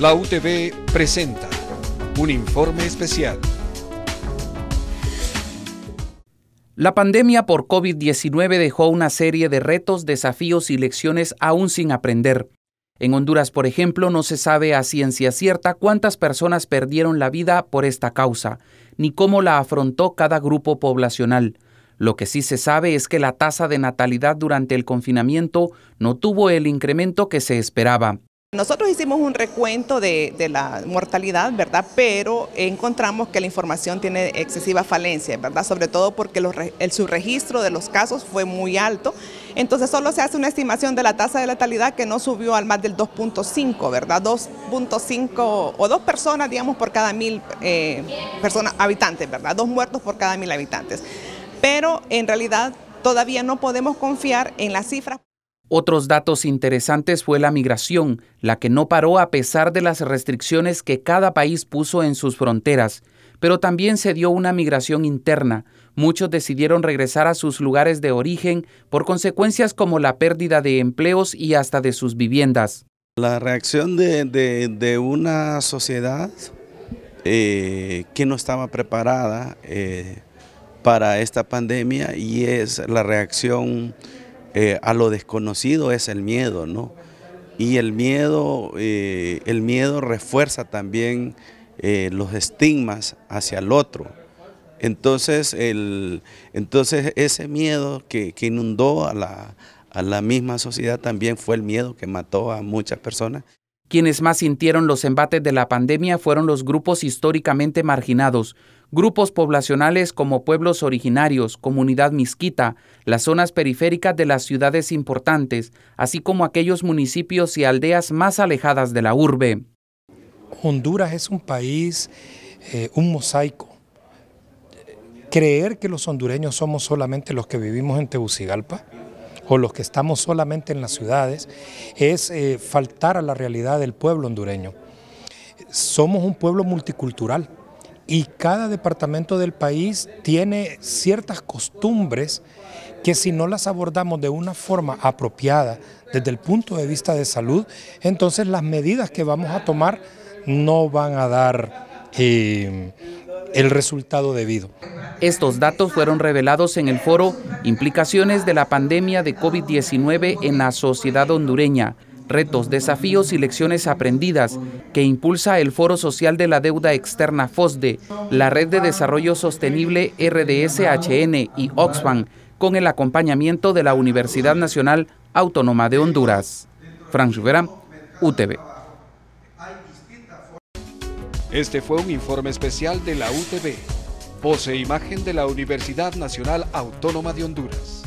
La UTV presenta un informe especial. La pandemia por COVID-19 dejó una serie de retos, desafíos y lecciones aún sin aprender. En Honduras, por ejemplo, no se sabe a ciencia cierta cuántas personas perdieron la vida por esta causa, ni cómo la afrontó cada grupo poblacional. Lo que sí se sabe es que la tasa de natalidad durante el confinamiento no tuvo el incremento que se esperaba. Nosotros hicimos un recuento de, la mortalidad, ¿verdad? Pero encontramos que la información tiene excesiva falencia, ¿verdad? Sobre todo porque el subregistro de los casos fue muy alto. Entonces solo se hace una estimación de la tasa de letalidad que no subió al más del 2.5, ¿verdad? 2.5 o dos personas, digamos, por cada mil eh, personas habitantes, ¿verdad? Dos muertos por cada mil habitantes. Pero en realidad todavía no podemos confiar en las cifras. Otros datos interesantes fue la migración, la que no paró a pesar de las restricciones que cada país puso en sus fronteras, pero también se dio una migración interna. Muchos decidieron regresar a sus lugares de origen por consecuencias como la pérdida de empleos y hasta de sus viviendas. La reacción de, una sociedad eh, que no estaba preparada eh, para esta pandemia y es la reacción eh, a lo desconocido es el miedo, ¿no? Y el miedo, eh, el miedo refuerza también eh, los estigmas hacia el otro. Entonces, el, entonces ese miedo que, inundó a la, a la misma sociedad también fue el miedo que mató a muchas personas. Quienes más sintieron los embates de la pandemia fueron los grupos históricamente marginados, grupos poblacionales como pueblos originarios, comunidad misquita, las zonas periféricas de las ciudades importantes, así como aquellos municipios y aldeas más alejadas de la urbe. Honduras es un país, eh, un mosaico. Creer que los hondureños somos solamente los que vivimos en Tegucigalpa o los que estamos solamente en las ciudades es eh, faltar a la realidad del pueblo hondureño. Somos un pueblo multicultural, y cada departamento del país tiene ciertas costumbres que si no las abordamos de una forma apropiada desde el punto de vista de salud, entonces las medidas que vamos a tomar no van a dar eh, el resultado debido. Estos datos fueron revelados en el foro Implicaciones de la pandemia de COVID-19 en la sociedad hondureña retos, desafíos y lecciones aprendidas que impulsa el Foro Social de la Deuda Externa FOSDE, la Red de Desarrollo Sostenible RDSHN y Oxfam, con el acompañamiento de la Universidad Nacional Autónoma de Honduras. Frank Rivera, UTV. Este fue un informe especial de la UTV, pose imagen de la Universidad Nacional Autónoma de Honduras.